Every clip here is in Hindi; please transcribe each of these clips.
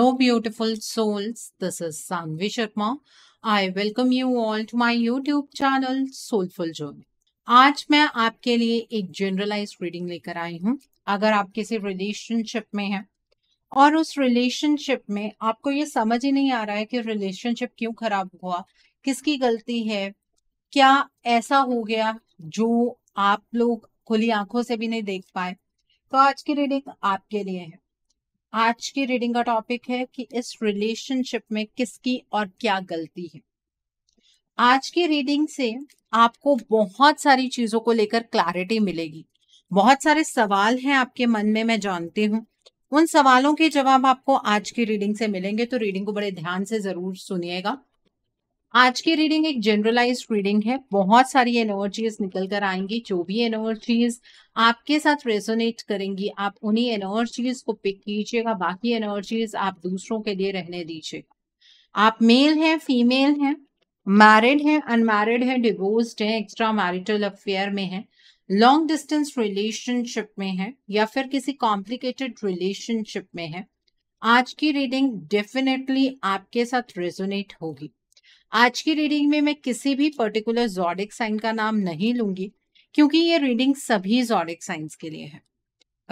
Hello beautiful souls this is Sanvi Sharma I welcome you all to my YouTube channel soulful Journey. आज मैं आपके लिए एक जनरलाइज रीडिंग लेकर आई हूँ अगर आप किसी रिलेशनशिप में हैं और उस रिलेशनशिप में आपको ये समझ ही नहीं आ रहा है कि रिलेशनशिप क्यों खराब हुआ किसकी गलती है क्या ऐसा हो गया जो आप लोग खुली आंखों से भी नहीं देख पाए तो आज की रीडिंग आपके लिए है आज की रीडिंग का टॉपिक है कि इस रिलेशनशिप में किसकी और क्या गलती है आज की रीडिंग से आपको बहुत सारी चीजों को लेकर क्लैरिटी मिलेगी बहुत सारे सवाल हैं आपके मन में मैं जानती हूँ उन सवालों के जवाब आपको आज की रीडिंग से मिलेंगे तो रीडिंग को बड़े ध्यान से जरूर सुनिएगा आज की रीडिंग एक जनरलाइज रीडिंग है बहुत सारी एनर्जीज निकल कर आएंगी जो भी एनर्जीज आपके साथ रेजोनेट करेंगी आप उन्हीं एनर्जीज को पिक कीजिएगा बाकी एनर्जीज आप दूसरों के लिए रहने दीजिएगा आप मेल हैं फीमेल हैं मैरिड हैं अनमैरिड हैं डिवोर्स्ड हैं एक्स्ट्रा मैरिटल अफेयर में हैं लॉन्ग डिस्टेंस रिलेशनशिप में हैं या फिर किसी कॉम्प्लिकेटेड रिलेशनशिप में हैं आज की रीडिंग डेफिनेटली आपके साथ रेजोनेट होगी आज की रीडिंग में मैं किसी भी पर्टिकुलर जॉडिक साइन का नाम नहीं लूंगी क्योंकि ये रीडिंग सभी जॉडिक साइंस के लिए है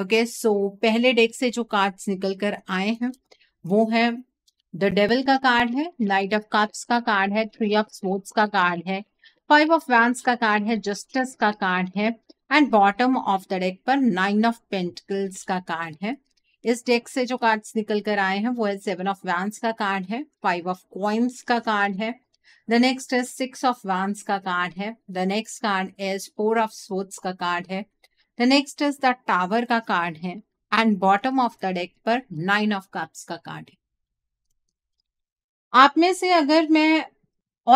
ओके okay, सो so, पहले डेक से जो कार्ड्स निकल कर आए हैं वो है द डेवल का कार्ड है नाइट ऑफ कप्स का कार्ड है थ्री ऑफ स्पोर्ट्स का कार्ड है फाइव ऑफ वैंस का कार्ड है जस्टिस का कार्ड है and bottom of the deck पर नाइन ऑफ पेंटिकल्स का कार्ड है इस डेक से जो कार्ड्स निकल कर आए हैं वो है सेवन ऑफ वैंस का कार्ड है फाइव ऑफ कॉइन्स का कार्ड है the next is six of wands का कार्ड है the next card is four of swords का कार्ड है the next is the tower का कार्ड है and bottom of the deck पर नाइन ऑफ कप्स का कार्ड है आप में से अगर मैं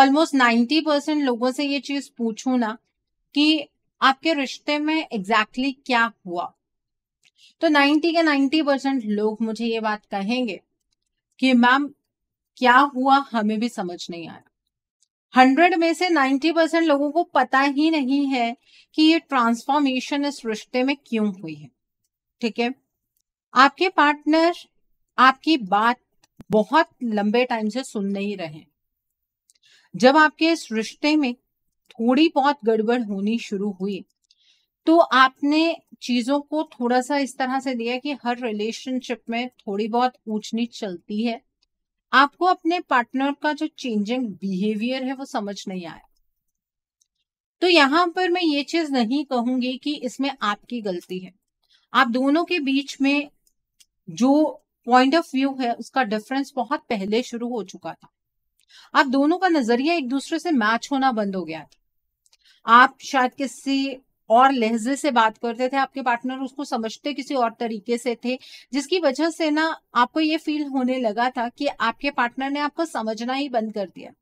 ऑलमोस्ट नाइन्टी परसेंट लोगों से ये चीज पूछू ना कि आपके रिश्ते में एग्जैक्टली exactly क्या हुआ तो 90 के 90 परसेंट लोग मुझे ये बात कहेंगे कि मैम क्या हुआ हमें भी समझ नहीं आया हंड्रेड में से नाइन्टी परसेंट लोगों को पता ही नहीं है कि ये ट्रांसफॉर्मेशन इस रिश्ते में क्यों हुई है ठीक है आपके पार्टनर आपकी बात बहुत लंबे टाइम से सुन नहीं रहे जब आपके इस रिश्ते में थोड़ी बहुत गड़बड़ होनी शुरू हुई तो आपने चीजों को थोड़ा सा इस तरह से दिया कि हर रिलेशनशिप में थोड़ी बहुत ऊंच नीच चलती है आपको अपने पार्टनर का जो चेंजिंग बिहेवियर है वो समझ नहीं आया तो यहाँ पर मैं ये चीज नहीं कहूंगी कि इसमें आपकी गलती है आप दोनों के बीच में जो पॉइंट ऑफ व्यू है उसका डिफरेंस बहुत पहले शुरू हो चुका था आप दोनों का नजरिया एक दूसरे से मैच होना बंद हो गया था आप शायद किसी और लहजे से बात करते थे आपके पार्टनर उसको समझते किसी और तरीके से थे जिसकी वजह से ना आपको ये फील होने लगा था कि आपके पार्टनर ने आपको समझना ही बंद कर दिया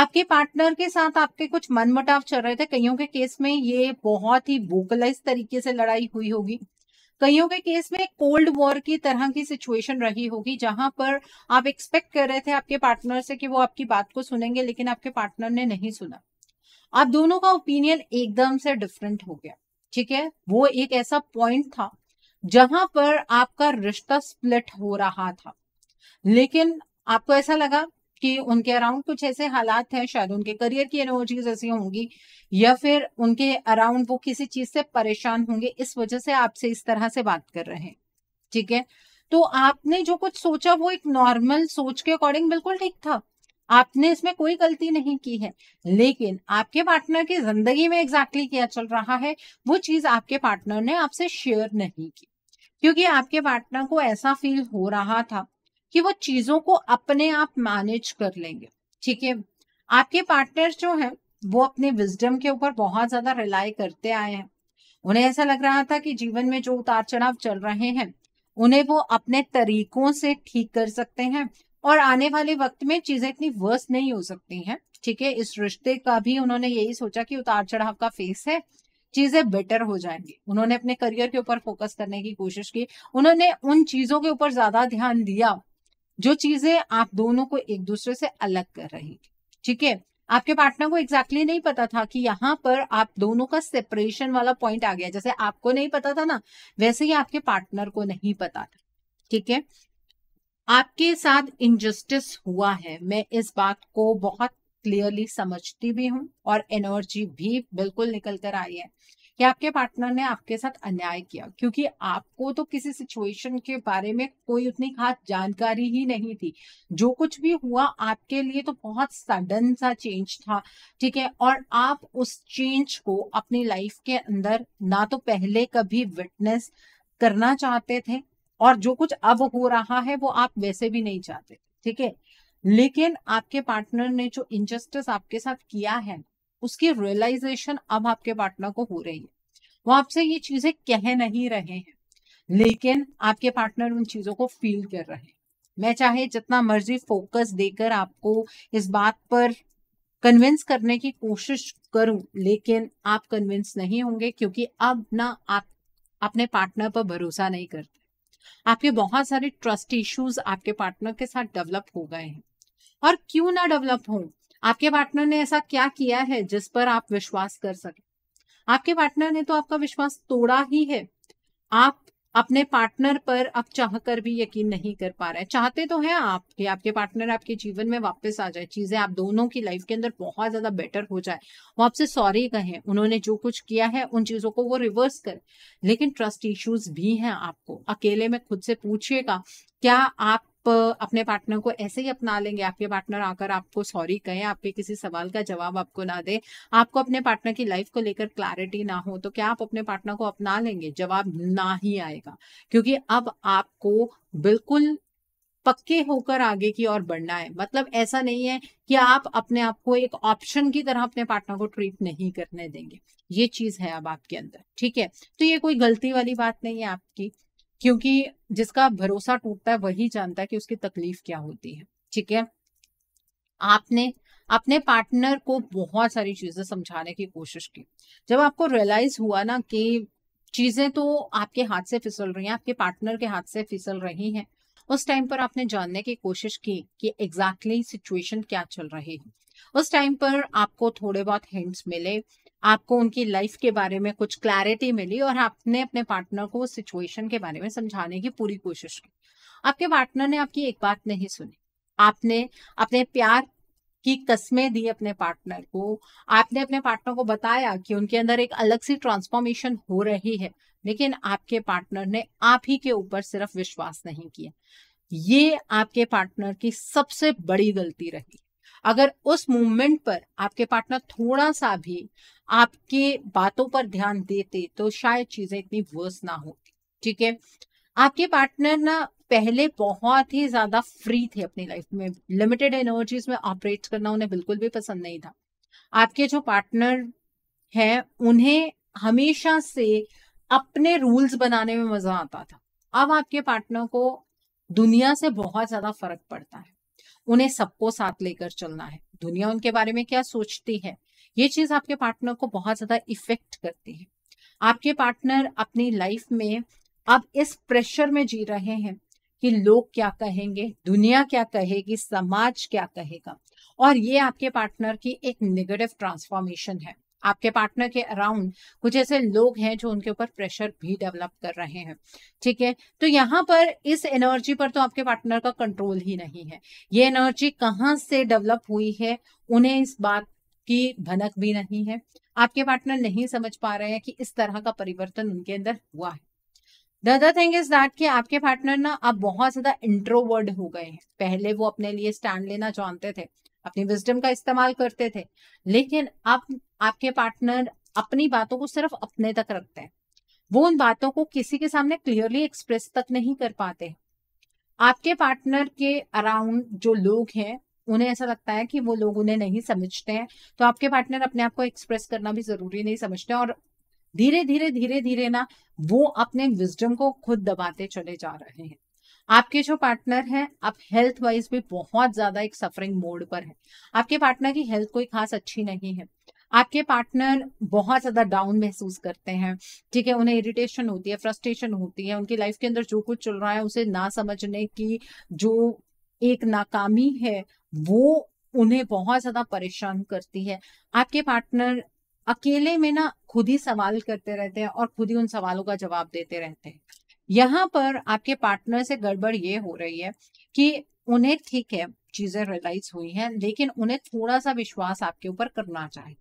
आपके पार्टनर के साथ आपके कुछ मनमुटाव चल रहे थे कईयों के केस में ये बहुत ही वोकलाइज तरीके से लड़ाई हुई होगी कईयों के केस में कोल्ड वॉर की तरह की सिचुएशन रही होगी जहां पर आप एक्सपेक्ट कर रहे थे आपके पार्टनर से कि वो आपकी बात को सुनेंगे लेकिन आपके पार्टनर ने नहीं सुना आप दोनों का ओपिनियन एकदम से डिफरेंट हो गया ठीक है वो एक ऐसा पॉइंट था जहां पर आपका रिश्ता स्प्लिट हो रहा था लेकिन आपको ऐसा लगा कि उनके अराउंड कुछ ऐसे हालात हैं शायद उनके करियर की एनर्जीज ऐसी होंगी या फिर उनके अराउंड वो किसी चीज से परेशान होंगे इस वजह से आपसे इस तरह से बात कर रहे हैं ठीक है तो आपने जो कुछ सोचा वो एक नॉर्मल सोच के अकॉर्डिंग बिल्कुल ठीक था आपने इसमें कोई गलती नहीं की है लेकिन आपके पार्टनर की जिंदगी में एग्जैक्टली exactly क्या चल रहा है वो चीज आपके पार्टनर ने आपसे शेयर नहीं की क्योंकि आपके पार्टनर को ऐसा फील हो रहा था कि वो चीजों को अपने आप मैनेज कर लेंगे ठीक है आपके पार्टनर जो है वो अपने विजडम के ऊपर बहुत ज्यादा रिलाई करते आए हैं उन्हें ऐसा लग रहा था कि जीवन में जो उतार चढ़ाव चल रहे हैं उन्हें वो अपने तरीकों से ठीक कर सकते हैं और आने वाले वक्त में चीजें इतनी वर्स नहीं हो सकती हैं ठीक है इस रिश्ते का भी उन्होंने यही सोचा कि उतार चढ़ाव का फेस है चीजें बेटर हो जाएंगी उन्होंने अपने करियर के ऊपर फोकस करने की कोशिश की उन्होंने उन चीजों के ऊपर ज्यादा ध्यान दिया जो चीजें आप दोनों को एक दूसरे से अलग कर रही थी ठीक है आपके पार्टनर को एग्जैक्टली exactly नहीं पता था कि यहाँ पर आप दोनों का सेपरेशन वाला पॉइंट आ गया जैसे आपको नहीं पता था ना वैसे ही आपके पार्टनर को नहीं पता था ठीक है आपके साथ इनजस्टिस हुआ है मैं इस बात को बहुत क्लियरली समझती भी हूँ और एनर्जी भी बिल्कुल निकल कर आई है कि आपके पार्टनर ने आपके साथ अन्याय किया क्योंकि आपको तो किसी सिचुएशन के बारे में कोई उतनी खास जानकारी ही नहीं थी जो कुछ भी हुआ आपके लिए तो बहुत सडन सा चेंज था ठीक है और आप उस चेंज को अपनी लाइफ के अंदर ना तो पहले कभी विटनेस करना चाहते थे और जो कुछ अब हो रहा है वो आप वैसे भी नहीं चाहते ठीक है लेकिन आपके पार्टनर ने जो इंजस्टिस आपके साथ किया है उसकी रियलाइजेशन अब आपके पार्टनर को हो रही है वो आपसे ये चीजें कह नहीं रहे हैं लेकिन आपके पार्टनर उन चीजों को फील कर रहे हैं मैं चाहे जितना मर्जी फोकस देकर आपको इस बात पर कन्विंस करने की कोशिश करूं लेकिन आप कन्विंस नहीं होंगे क्योंकि अब ना आप अपने पार्टनर पर भरोसा नहीं करते आपके बहुत सारे ट्रस्ट इश्यूज आपके पार्टनर के साथ डेवलप हो गए हैं और क्यों ना डेवलप हो आपके पार्टनर ने ऐसा क्या किया है जिस पर आप विश्वास कर सके आपके पार्टनर ने तो आपका विश्वास तोड़ा ही है आप अपने पार्टनर पर अब चाह कर भी यकीन नहीं कर पा रहे चाहते तो हैं आप कि आपके पार्टनर आपके जीवन में वापस आ जाए चीजें आप दोनों की लाइफ के अंदर बहुत ज्यादा बेटर हो जाए वो आपसे सॉरी कहें उन्होंने जो कुछ किया है उन चीजों को वो रिवर्स करें लेकिन ट्रस्ट इश्यूज भी हैं आपको अकेले में खुद से पूछिएगा क्या आप अपने पार्टनर को ऐसे ही अपना लेंगे आपके पार्टनर आकर आपको सॉरी कहें आपके किसी सवाल का जवाब आपको ना दे आपको अपने पार्टनर की लाइफ को लेकर क्लैरिटी ना हो तो क्या आप अपने पार्टनर को अपना लेंगे जवाब ना ही आएगा क्योंकि अब आपको बिल्कुल पक्के होकर आगे की ओर बढ़ना है मतलब ऐसा नहीं है कि आप अपने आप को एक ऑप्शन की तरह अपने पार्टनर को ट्रीट नहीं करने देंगे ये चीज है अब आपके अंदर ठीक है तो ये कोई गलती वाली बात नहीं है आपकी क्योंकि जिसका भरोसा टूटता है वही जानता है कि उसकी तकलीफ क्या होती है ठीक है आपने अपने पार्टनर को बहुत सारी चीजें समझाने की कोशिश की जब आपको रियलाइज हुआ ना कि चीजें तो आपके हाथ से फिसल रही हैं आपके पार्टनर के हाथ से फिसल रही हैं उस टाइम पर आपने जानने की कोशिश की कि एग्जैक्टली exactly सिचुएशन क्या चल रही है उस टाइम पर आपको थोड़े बहुत हिंट्स मिले आपको उनकी लाइफ के बारे में कुछ क्लैरिटी मिली और आपने अपने पार्टनर को उस सिचुएशन के बारे में समझाने की पूरी कोशिश की आपके पार्टनर ने आपकी एक बात नहीं सुनी आपने अपने प्यार की कस्में दी अपने पार्टनर को आपने अपने पार्टनर को बताया कि उनके अंदर एक अलग सी ट्रांसफॉर्मेशन हो रही है लेकिन आपके पार्टनर ने आप ही के ऊपर सिर्फ विश्वास नहीं किया ये आपके पार्टनर की सबसे बड़ी गलती रही अगर उस मूवमेंट पर आपके पार्टनर थोड़ा सा भी आपके बातों पर ध्यान देते तो शायद चीजें इतनी वर्स ना होती ठीक है आपके पार्टनर ना पहले बहुत ही ज्यादा फ्री थे अपनी लाइफ में लिमिटेड एनर्जीज में ऑपरेट करना उन्हें बिल्कुल भी पसंद नहीं था आपके जो पार्टनर हैं उन्हें हमेशा से अपने रूल्स बनाने में मजा आता था अब आपके पार्टनर को दुनिया से बहुत ज्यादा फर्क पड़ता है उन्हें सबको साथ लेकर चलना है दुनिया उनके बारे में क्या सोचती है ये चीज आपके पार्टनर को बहुत ज्यादा इफेक्ट करती है आपके पार्टनर अपनी लाइफ में अब इस प्रेशर में जी रहे हैं कि लोग क्या कहेंगे दुनिया क्या कहेगी समाज क्या कहेगा और ये आपके पार्टनर की एक नेगेटिव ट्रांसफॉर्मेशन है आपके पार्टनर के अराउंड कुछ ऐसे लोग हैं जो उनके ऊपर प्रेशर भी डेवलप कर रहे हैं ठीक है तो यहाँ पर इस एनर्जी पर तो आपके पार्टनर का कंट्रोल ही नहीं है ये एनर्जी कहाँ से डेवलप हुई है उन्हें इस बात की भनक भी नहीं है आपके पार्टनर नहीं समझ पा रहे हैं कि इस तरह का परिवर्तन उनके अंदर हुआ है दादा थिंग इज दैट कि आपके पार्टनर ना अब बहुत ज्यादा इंट्रोवर्ड हो गए हैं पहले वो अपने लिए स्टैंड लेना जानते थे अपनी विजडम का इस्तेमाल करते थे लेकिन अब आपके पार्टनर अपनी बातों को सिर्फ अपने तक रखते हैं वो उन बातों को किसी के सामने क्लियरली एक्सप्रेस तक नहीं कर पाते आपके पार्टनर के अराउंड जो लोग हैं उन्हें ऐसा लगता है कि वो लोग उन्हें नहीं समझते हैं तो आपके पार्टनर अपने आप को एक्सप्रेस करना भी जरूरी नहीं समझते और धीरे धीरे धीरे धीरे ना वो अपने विजडम को खुद दबाते चले जा रहे हैं आपके जो पार्टनर हैं आप हेल्थ वाइज भी बहुत ज्यादा एक सफरिंग मोड पर है आपके पार्टनर की हेल्थ कोई खास अच्छी नहीं है आपके पार्टनर बहुत ज्यादा डाउन महसूस करते हैं ठीक है उन्हें इरिटेशन होती है फ्रस्ट्रेशन होती है उनकी लाइफ के अंदर जो कुछ चल रहा है उसे ना समझने की जो एक नाकामी है वो उन्हें बहुत ज्यादा परेशान करती है आपके पार्टनर अकेले में ना खुद ही सवाल करते रहते हैं और खुद ही उन सवालों का जवाब देते रहते हैं यहाँ पर आपके पार्टनर से गड़बड़ ये हो रही है कि उन्हें ठीक है चीजें रियलाइज हुई हैं लेकिन उन्हें थोड़ा सा विश्वास आपके ऊपर करना चाहिए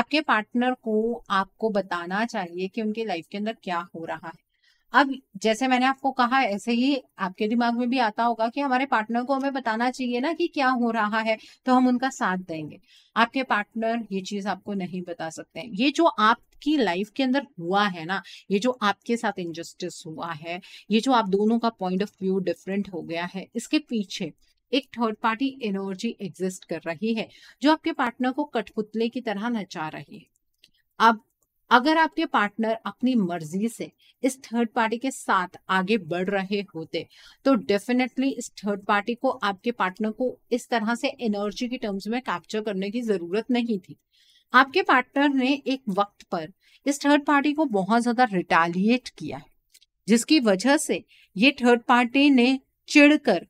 आपके पार्टनर को आपको बताना चाहिए कि उनकी लाइफ के अंदर क्या हो रहा है अब जैसे मैंने आपको कहा ऐसे ही आपके दिमाग में भी आता होगा कि हमारे पार्टनर को हमें बताना चाहिए ना कि क्या हो रहा है तो हम उनका साथ देंगे आपके पार्टनर ये चीज आपको नहीं बता सकते हैं ये जो आप आपकी लाइफ के अंदर हुआ है ना ये जो आपके साथ इनजस्टिस हुआ है ये जो आप दोनों का पॉइंट ऑफ व्यू डिफरेंट हो गया है इसके पीछे एक थर्ड पार्टी एनर्जी एग्जिस्ट कर रही है जो आपके पार्टनर को कठपुतले की तरह नचा रही है अब अगर आपके पार्टनर अपनी मर्जी से इस थर्ड पार्टी के साथ आगे बढ़ रहे होते तो डेफिनेटली इस थर्ड पार्टी को आपके पार्टनर को इस तरह से एनर्जी की टर्म्स में कैप्चर करने की जरूरत नहीं थी आपके पार्टनर ने एक वक्त पर इस थर्ड पार्टी को बहुत ज्यादा रिटालिएट किया है जिसकी वजह से ये थर्ड पार्टी ने चिढ़कर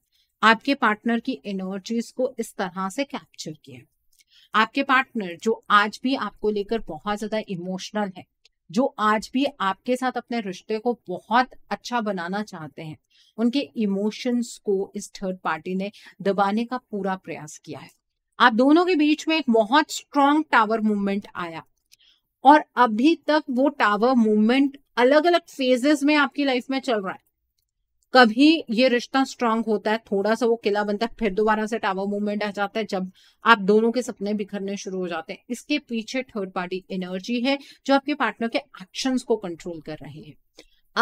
आपके पार्टनर की एनर्जीज को इस तरह से कैप्चर किया आपके पार्टनर जो आज भी आपको लेकर बहुत ज्यादा इमोशनल है जो आज भी आपके साथ अपने रिश्ते को बहुत अच्छा बनाना चाहते हैं उनके इमोशंस को इस थर्ड पार्टी ने दबाने का पूरा प्रयास किया है आप दोनों के बीच में एक बहुत स्ट्रांग टावर मूवमेंट आया और अभी तक वो टावर मूवमेंट अलग अलग फेजेस में आपकी लाइफ में चल रहा है कभी ये रिश्ता स्ट्रांग होता है थोड़ा सा वो किला बनता है फिर दोबारा से टावर मूवमेंट आ जाता है जब आप दोनों के सपने बिखरने शुरू हो जाते हैं इसके पीछे थर्ड पार्टी एनर्जी है जो आपके पार्टनर के एक्शंस को कंट्रोल कर रही है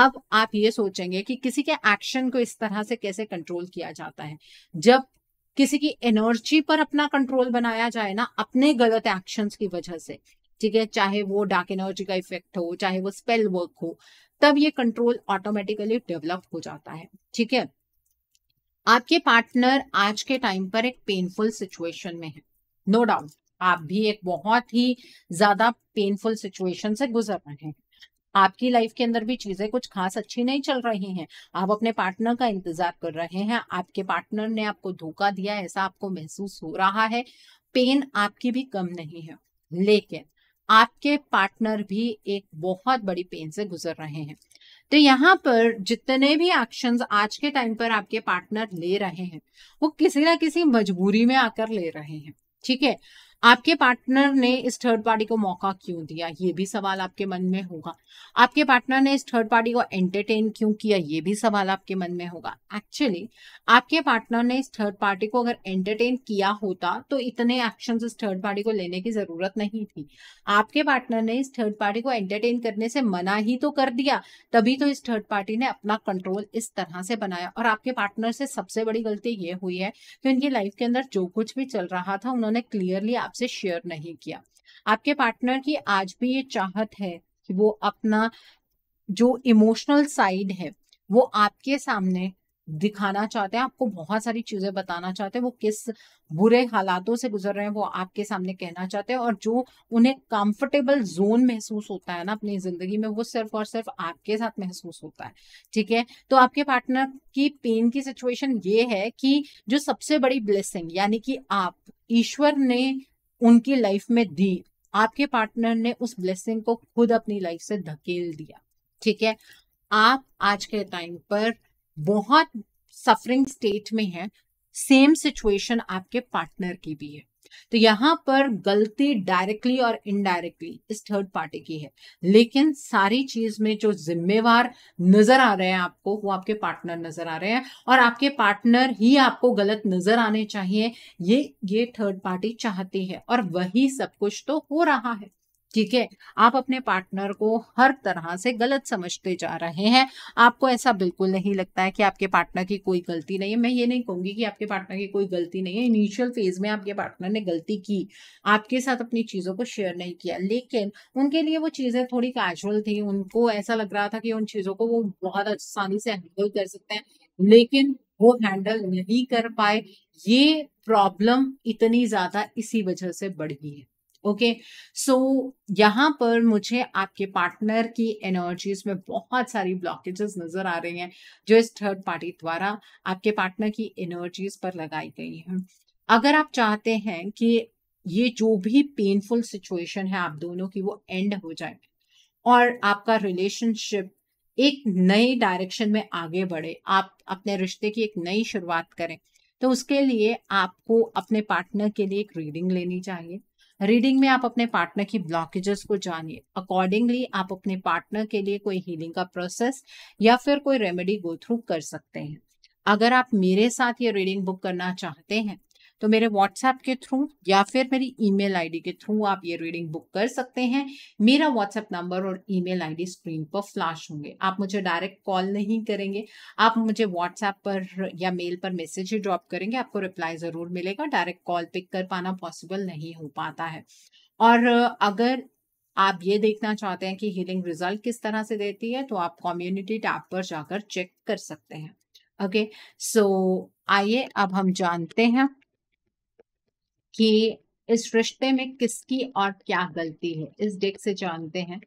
अब आप ये सोचेंगे कि किसी के एक्शन को इस तरह से कैसे कंट्रोल किया जाता है जब किसी की एनर्जी पर अपना कंट्रोल बनाया जाए ना अपने गलत एक्शन की वजह से ठीक है चाहे वो डार्क एनर्जी का इफेक्ट हो चाहे वो स्पेल वर्क हो तब ये कंट्रोल ऑटोमेटिकली डेवलप हो जाता है ठीक है आपके पार्टनर आज के टाइम पर एक पेनफुल सिचुएशन में है नो no डाउट आप भी एक बहुत ही ज्यादा पेनफुल सिचुएशन से गुजर रहे हैं आपकी लाइफ के अंदर भी चीजें कुछ खास अच्छी नहीं चल रही हैं आप अपने पार्टनर का इंतजार कर रहे हैं आपके पार्टनर ने आपको धोखा दिया ऐसा आपको महसूस हो रहा है पेन आपकी भी कम नहीं है लेकिन आपके पार्टनर भी एक बहुत बड़ी पेन से गुजर रहे हैं तो यहाँ पर जितने भी एक्शंस आज के टाइम पर आपके पार्टनर ले रहे हैं वो किसी ना किसी मजबूरी में आकर ले रहे हैं ठीक है आपके पार्टनर ने इस थर्ड पार्टी को मौका क्यों दिया ये भी सवाल आपके मन में होगा आपके पार्टनर ने इस थर्ड पार्टी को एंटरटेन क्यों किया ये भी सवाल आपके मन में होगा एक्चुअली आपके पार्टनर ने इस थर्ड पार्टी को अगर एंटरटेन किया होता तो इतने एक्शन इस थर्ड पार्टी को लेने की जरूरत नहीं थी आपके पार्टनर ने इस थर्ड पार्टी को एंटरटेन करने से मना ही तो कर दिया तभी तो इस थर्ड पार्टी ने अपना कंट्रोल इस तरह से बनाया और आपके पार्टनर से सबसे बड़ी गलती ये हुई है कि उनकी लाइफ के अंदर जो कुछ भी चल रहा था उन्होंने क्लियरली आप आपसे शेयर नहीं किया आपके पार्टनर की आज भी ये चाहत है कि वो अपना जो इमोशनल साइड है वो आपके सामने दिखाना चाहते हैं आपको बहुत सारी चीजें बताना चाहते हैं वो किस बुरे हालातों से गुजर रहे हैं वो आपके सामने कहना चाहते हैं और जो उन्हें कंफर्टेबल जोन महसूस होता है ना अपनी जिंदगी में वो सिर्फ और सिर्फ आपके साथ महसूस होता है ठीक है तो आपके पार्टनर की पेन की सिचुएशन ये है कि जो सबसे बड़ी ब्लेसिंग यानी कि आप ईश्वर ने उनकी लाइफ में दी आपके पार्टनर ने उस ब्लेसिंग को खुद अपनी लाइफ से धकेल दिया ठीक है आप आज के टाइम पर बहुत सफरिंग स्टेट में हैं सेम सिचुएशन आपके पार्टनर की भी है तो यहाँ पर गलती डायरेक्टली और इनडायरेक्टली इस थर्ड पार्टी की है लेकिन सारी चीज में जो जिम्मेवार नजर आ रहे हैं आपको वो आपके पार्टनर नजर आ रहे हैं और आपके पार्टनर ही आपको गलत नजर आने चाहिए ये ये थर्ड पार्टी चाहती है और वही सब कुछ तो हो रहा है ठीक है आप अपने पार्टनर को हर तरह से गलत समझते जा रहे हैं आपको ऐसा बिल्कुल नहीं लगता है कि आपके पार्टनर की कोई गलती नहीं है मैं ये नहीं कहूंगी कि आपके पार्टनर की कोई गलती नहीं है इनिशियल फेज में आपके पार्टनर ने गलती की आपके साथ अपनी चीज़ों को शेयर नहीं किया लेकिन उनके लिए वो चीज़ें थोड़ी कैजुअल थी उनको ऐसा लग रहा था कि उन चीज़ों को वो बहुत आसानी से हैंडल कर सकते हैं लेकिन वो हैंडल नहीं कर पाए ये प्रॉब्लम इतनी ज़्यादा इसी वजह से बढ़ गई है ओके सो so, यहाँ पर मुझे आपके पार्टनर की एनर्जीज में बहुत सारी ब्लॉकेजेस नजर आ रही हैं जो इस थर्ड पार्टी द्वारा आपके पार्टनर की एनर्जीज पर लगाई गई हैं अगर आप चाहते हैं कि ये जो भी पेनफुल सिचुएशन है आप दोनों की वो एंड हो जाए और आपका रिलेशनशिप एक नई डायरेक्शन में आगे बढ़े आप अपने रिश्ते की एक नई शुरुआत करें तो उसके लिए आपको अपने पार्टनर के लिए एक रीडिंग लेनी चाहिए रीडिंग में आप अपने पार्टनर की ब्लॉकेजेस को जानिए अकॉर्डिंगली आप अपने पार्टनर के लिए कोई हीलिंग का प्रोसेस या फिर कोई रेमेडी गो थ्रू कर सकते हैं अगर आप मेरे साथ ये रीडिंग बुक करना चाहते हैं तो मेरे व्हाट्सएप के थ्रू या फिर मेरी ईमेल आईडी के थ्रू आप ये रीडिंग बुक कर सकते हैं मेरा व्हाट्सएप नंबर और ईमेल आईडी स्क्रीन पर फ्लैश होंगे आप मुझे डायरेक्ट कॉल नहीं करेंगे आप मुझे व्हाट्सएप पर या मेल पर मैसेज ही ड्रॉप करेंगे आपको रिप्लाई ज़रूर मिलेगा डायरेक्ट कॉल पिक कर पाना पॉसिबल नहीं हो पाता है और अगर आप ये देखना चाहते हैं कि हीलिंग रिजल्ट किस तरह से देती है तो आप कम्युनिटी टैब पर जाकर चेक कर सकते हैं ओके सो आइए अब हम जानते हैं कि इस रिश्ते में किसकी और क्या गलती है इस डेट से जानते हैं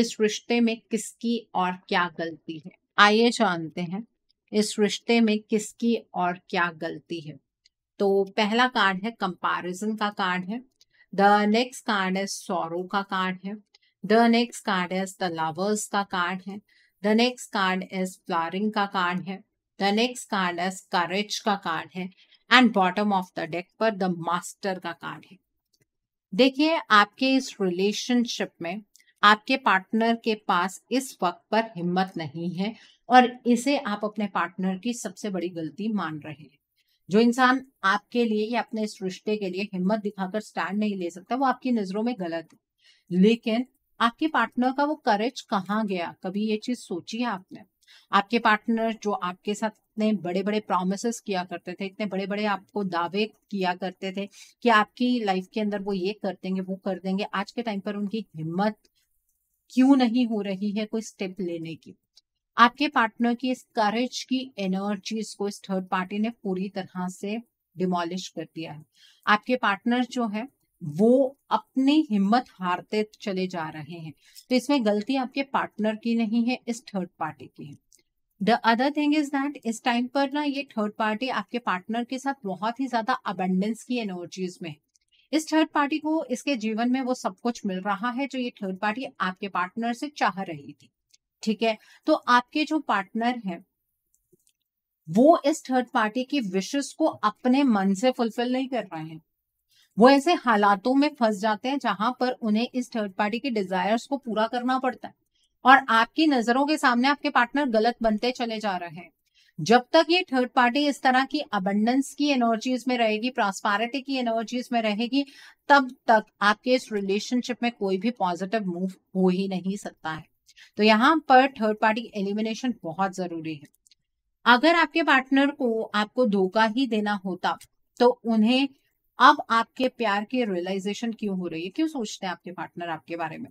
इस रिश्ते में किसकी और क्या गलती है आइए जानते हैं इस रिश्ते में किसकी और क्या गलती है तो पहला कार्ड है कंपैरिजन का कार्ड है द नेक्स्ट कार्ड है सोरो का कार्ड है the next card is the lovers का कार्ड है the next card is flowering का कार्ड है the next card is courage का कार्ड है and bottom of the deck पर द मास्टर का कार्ड है देखिए आपके इस रिलेशनशिप में आपके पार्टनर के पास इस वक्त पर हिम्मत नहीं है और इसे आप अपने पार्टनर की सबसे बड़ी गलती मान रहे हैं जो इंसान आपके लिए या अपने इस रिश्ते के लिए हिम्मत दिखाकर स्टैंड नहीं ले सकता वो आपकी नजरों में गलत है लेकिन आपके पार्टनर का वो करेज कहाँ गया कभी ये चीज सोची है आपने आपके पार्टनर जो आपके साथ इतने बड़े बड़े प्रोमिस किया करते थे इतने बड़े बड़े आपको दावे किया करते थे कि आपकी लाइफ के अंदर वो ये कर देंगे वो कर देंगे आज के टाइम पर उनकी हिम्मत क्यों नहीं हो रही है कोई स्टेप लेने की आपके पार्टनर की इस करेज की एनर्जीज को इस थर्ड पार्टी ने पूरी तरह से डिमोलिश कर दिया है आपके पार्टनर जो है वो अपनी हिम्मत हारते चले जा रहे हैं तो इसमें गलती आपके पार्टनर की नहीं है इस थर्ड पार्टी की है the other thing is that इस टाइम पर ना ये थर्ड पार्टी आपके पार्टनर के साथ बहुत ही ज्यादा अबेंडेंस की एनर्जीज में इस थर्ड पार्टी को इसके जीवन में वो सब कुछ मिल रहा है जो ये थर्ड पार्टी आपके पार्टनर से चाह रही थी ठीक है तो आपके जो पार्टनर है वो इस थर्ड पार्टी की विशेष को अपने मन से फुलफिल नहीं कर रहे हैं वो ऐसे हालातों में फंस जाते हैं जहां पर उन्हें इस थर्ड पार्टी के डिजायर्स को पूरा करना पड़ता है और आपकी नजरों के सामने आपके पार्टनर गलत बनते चले जा रहे हैं जब तक ये थर्ड पार्टी इस तरह की अबंडेंस की एनर्जीज में रहेगी प्रॉस्पैरिटी की एनर्जीज में रहेगी तब तक आपके इस रिलेशनशिप में कोई भी पॉजिटिव मूव हो ही नहीं सकता है तो यहाँ पर थर्ड पार्टी एलिमिनेशन बहुत जरूरी है अगर आपके पार्टनर को आपको धोखा ही देना होता तो उन्हें अब आपके प्यार की रियलाइजेशन क्यों हो रही है क्यों सोचते हैं आपके पार्टनर आपके बारे में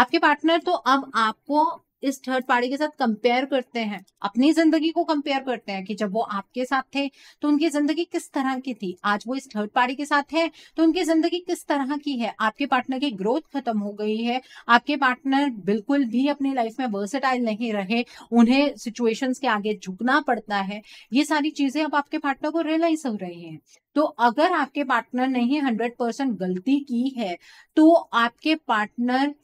आपके पार्टनर तो अब आपको इस थर्ड पार्टी के साथ कंपेयर करते हैं अपनी जिंदगी को कंपेयर करते हैं कि जब वो आपके साथ थे तो उनकी जिंदगी किस तरह की थी आज वो इस थर्ड पार्टी के साथ है तो उनकी जिंदगी किस तरह की है आपके पार्टनर की ग्रोथ खत्म हो गई है आपके पार्टनर बिल्कुल भी अपनी लाइफ में वर्सेटाइल नहीं रहे उन्हें सिचुएशन के आगे झुकना पड़ता है ये सारी चीजें अब आपके पार्टनर को रियलाइज हो रही है तो अगर आपके पार्टनर ने ही हंड्रेड परसेंट गलती की है तो आपके पार्टनर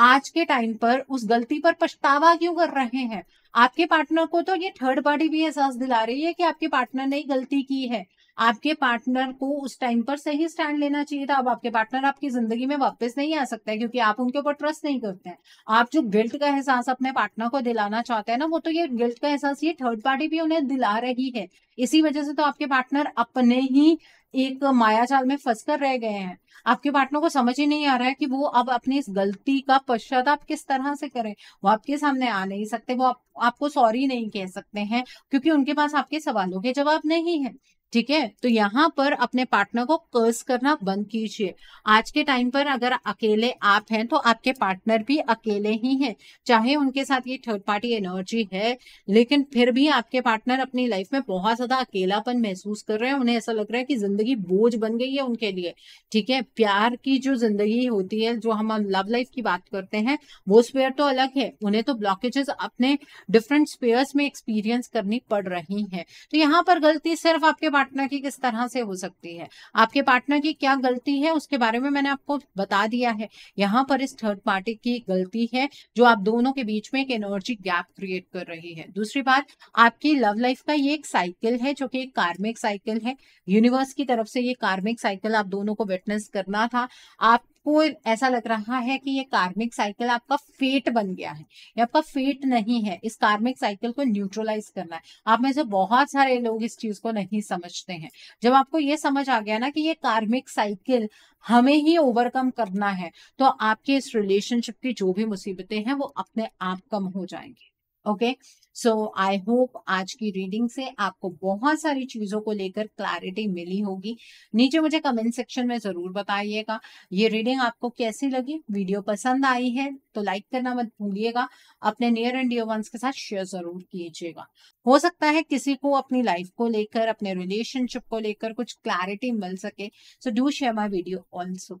आज के टाइम पर उस गलती पर पछतावा क्यों कर रहे हैं आपके पार्टनर को तो ये थर्ड पार्टी भी एहसास दिला रही है कि आपके पार्टनर ने गलती की है आपके पार्टनर को उस टाइम पर सही स्टैंड लेना चाहिए था अब आपके पार्टनर आपकी जिंदगी में वापस नहीं आ सकता है क्योंकि आप उनके ऊपर ट्रस्ट नहीं करते हैं आप जो गिल्ट का एहसास अपने पार्टनर को दिलाना चाहते हैं ना वो तो ये गिल्ट का एहसास ये थर्ड पार्टी भी उन्हें दिला रही है इसी वजह से तो आपके पार्टनर अपने ही एक माया जाल में फंस कर रह गए हैं आपके पार्टनर को समझ ही नहीं आ रहा है कि वो अब अपनी इस गलती का पश्चाताप किस तरह से करें वो आपके सामने आ नहीं सकते वो आप, आपको सॉरी नहीं कह सकते हैं क्योंकि उनके पास आपके सवालों के जवाब नहीं है ठीक है तो यहाँ पर अपने पार्टनर को कर्ज करना बंद कीजिए आज के टाइम पर अगर अकेले आप हैं तो आपके पार्टनर भी अकेले ही हैं चाहे उनके साथ ये थर्ड पार्टी एनर्जी है लेकिन फिर भी आपके पार्टनर अपनी लाइफ में बहुत ज्यादा अकेलापन महसूस कर रहे हैं उन्हें ऐसा लग रहा है कि जिंदगी बोझ बन गई है उनके लिए ठीक है प्यार की जो जिंदगी होती है जो हम लव लाइफ की बात करते हैं वो स्पेयर तो अलग है उन्हें तो ब्लॉकेजेस अपने डिफरेंट स्पेयर्स में एक्सपीरियंस करनी पड़ रही है तो यहाँ पर गलती सिर्फ आपके पार्टनर की किस तरह से हो सकती है आपके पार्टनर की क्या गलती है उसके बारे में मैंने आपको बता दिया है यहाँ पर इस थर्ड पार्टी की गलती है जो आप दोनों के बीच में एक एनर्जी गैप क्रिएट कर रही है दूसरी बात आपकी लव लाइफ का ये एक साइकिल है जो कि एक कार्मिक साइकिल है यूनिवर्स की तरफ से ये कार्मिक साइकिल आप दोनों को विटनेस करना था आप आपको ऐसा लग रहा है कि ये कार्मिक साइकिल आपका फेट बन गया है ये आपका फेट नहीं है इस कार्मिक साइकिल को न्यूट्रलाइज करना है आप में से बहुत सारे लोग इस चीज को नहीं समझते हैं जब आपको ये समझ आ गया ना कि ये कार्मिक साइकिल हमें ही ओवरकम करना है तो आपके इस रिलेशनशिप की जो भी मुसीबतें हैं वो अपने आप कम हो जाएंगी ओके सो आई होप आज की रीडिंग से आपको बहुत सारी चीजों को लेकर क्लैरिटी मिली होगी नीचे मुझे कमेंट सेक्शन में जरूर बताइएगा ये रीडिंग आपको कैसी लगी वीडियो पसंद आई है तो लाइक करना मत भूलिएगा अपने नियर एंड डियर वंस के साथ शेयर जरूर कीजिएगा हो सकता है किसी को अपनी लाइफ को लेकर अपने रिलेशनशिप को लेकर कुछ क्लैरिटी मिल सके so do share my video also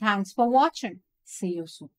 Thanks for watching. See you soon.